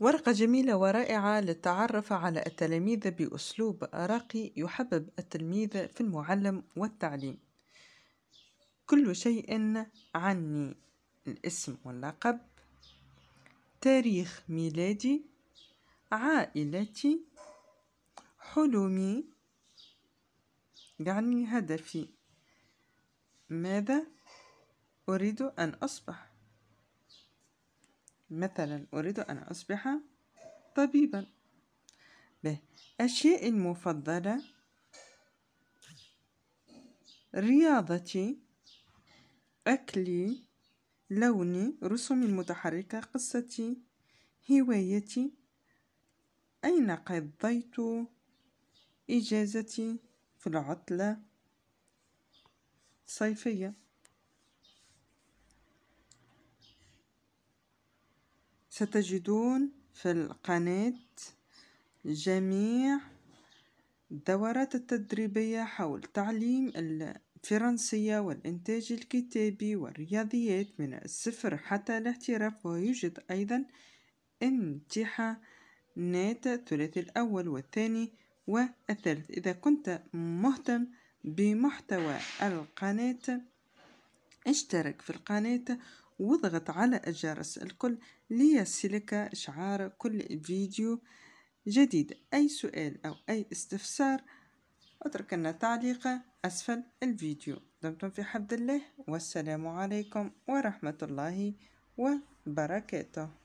ورقة جميلة ورائعة للتعرف على التلاميذ بأسلوب راقي يحبب التلميذ في المعلم والتعليم كل شيء عني الاسم واللقب تاريخ ميلادي عائلتي حلمي يعني هدفي ماذا أريد أن أصبح مثلا أريد أن أصبح طبيبا ب أشياء المفضلة رياضتي أكلي لوني رسومي المتحركة قصتي هوايتي أين قضيت إجازتي في العطلة الصيفية ستجدون في القناة جميع الدورات التدريبية حول تعليم الفرنسية والإنتاج الكتابي والرياضيات من الصفر حتى الاحتراف ويوجد أيضا امتحانات الثلاثي الأول والثاني والثالث إذا كنت مهتم بمحتوى القناة اشترك في القناة واضغط على الجرس الكل ليصلك إشعار كل فيديو جديد أي سؤال أو أي استفسار اترك لنا تعليق أسفل الفيديو دمتم في حفظ الله والسلام عليكم ورحمة الله وبركاته